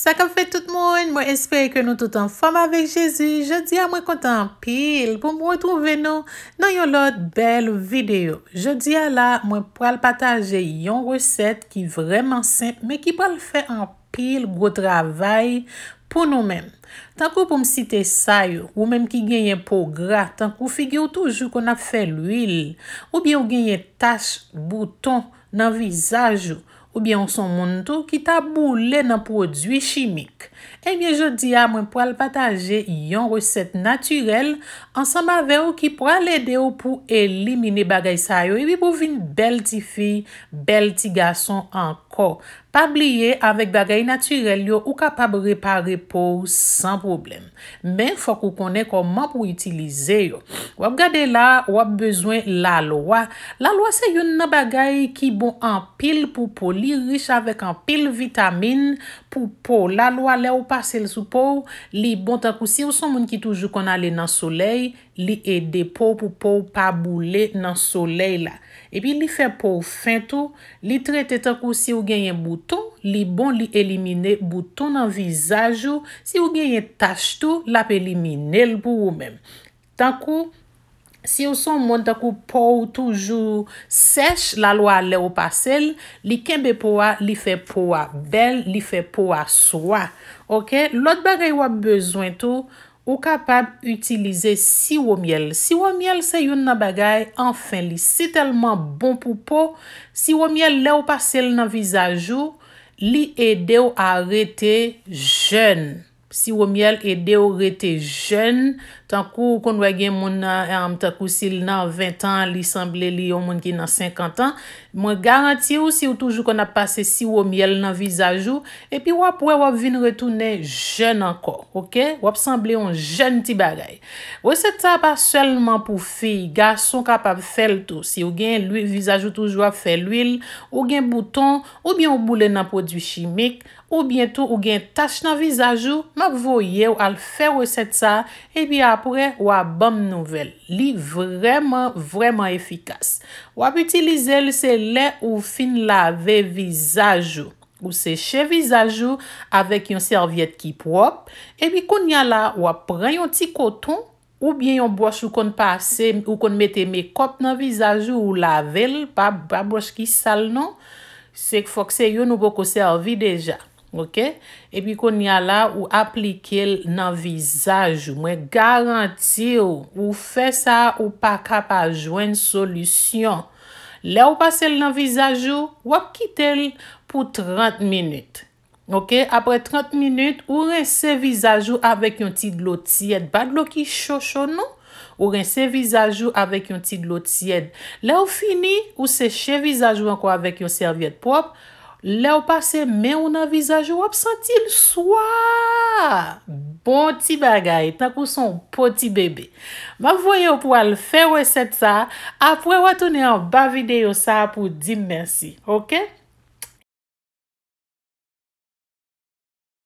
Sa ka fe tout moun, mwen espere ke nou tout an fom avek Jezu. Je di a mwen kontan pil pou mwen trove nou nan yon lot bel videyo. Je di a la mwen pral pataje yon reset ki vreman semp me ki pral fe an pil bro travay pou nou men. Tankou pou m siten say ou menm ki genyen pou gra, tankou figye ou toujou kon ap fe l'wil. Ou bien ou genyen tache, bouton nan vizaj ou. Ou byan son moun tou ki ta boule nan prodwi chimik. Ebyen eh jodi ya mwen pou al pataje yon reset naturel ansan ma ve ou ki pou al ede ou pou elimine bagay sa yo. Ebyen pou vin bel ti fi, bel ti gason an. Or, pa bliye avèk bagay naturel yo ou kapab repare pou san problem. Men fòk ou konen koman pou utilize yo. Wap gade la, wap bezwen lalwa. Lalwa se yon nan bagay ki bon an pil pou pou. Li rich avèk an pil vitamine pou pou. Lalwa le ou pasel sou pou. Li bon takousi ou son moun ki toujou kon ale nan soley. li ede pou pou pou pa boule nan soley la. Epi li fe pou fin tou, li trete takou si ou genye bouton, li bon li elimine bouton nan vizaj ou, si ou genye taj tou, la pe elimine l pou ou men. Takou, si ou son moun takou pou toujou sech, la lwa le ou pasel, li kenbe pou a, li fe pou a bel, li fe pou a swa. Ok? Lot bagay wap bezwen tou, ou kapab utilize siwomiel. Siwomiel se yon nan bagay, anfen li, si telman bon pou pou, siwomiel le ou pasel nan vizajou, li ede ou arete jen. Siwomiel ede ou arete jen, siwomiel le ou pasel nan vizajou, tan kou kon wè gen moun nan amta kousil nan 20 an, li sanble li yon moun gen nan 50 an, mwen garanti ou si ou toujou kon ap pase si ou o miel nan vizajou, epi wap wè wap vin retounen jen ankor, ok? Wap sanble yon jen ti bagay. Wese ta pa selman pou fi, ga son kapap fel tou, si ou gen vizajou toujou ap fel uil, ou gen bouton, ou bien ou boule nan prodwi chimik, ou bien tou ou gen tache nan vizajou, mwen voye ou al fe wese ta, epi a apresen, apre wap bam nouvel li vreman vreman efikas wap utilize lise le ou fin lave vizajou ou seche vizajou avek yon serviet ki prop epi koun ya la wap pre yon ti koton ou bien yon bwosh ou kon pase ou kon mette mekop nan vizajou ou lavel pa bwosh ki sal nan se fokse yon ou boko servi deja Ok, epi kon ya la ou aplike l nan vizaj ou. Mwen garanti ou, ou fe sa ou pa kap a jwen solusyon. Le ou pase l nan vizaj ou, wap kite l pou 30 minute. Ok, apre 30 minute, ou rense vizaj ou avèk yon tid lo tiyed. Bad lo ki chosho nou, ou rense vizaj ou avèk yon tid lo tiyed. Le ou fini, ou seche vizaj ou anko avèk yon serviet pop, Lè ou pase men ou nan vizaj ou ap sentil swa. Bon ti bagay, tan kou son poti bebe. Mwak voye ou pou al fe weseb sa, ap wè ou atone an ba videyo sa pou di mersi. Ok?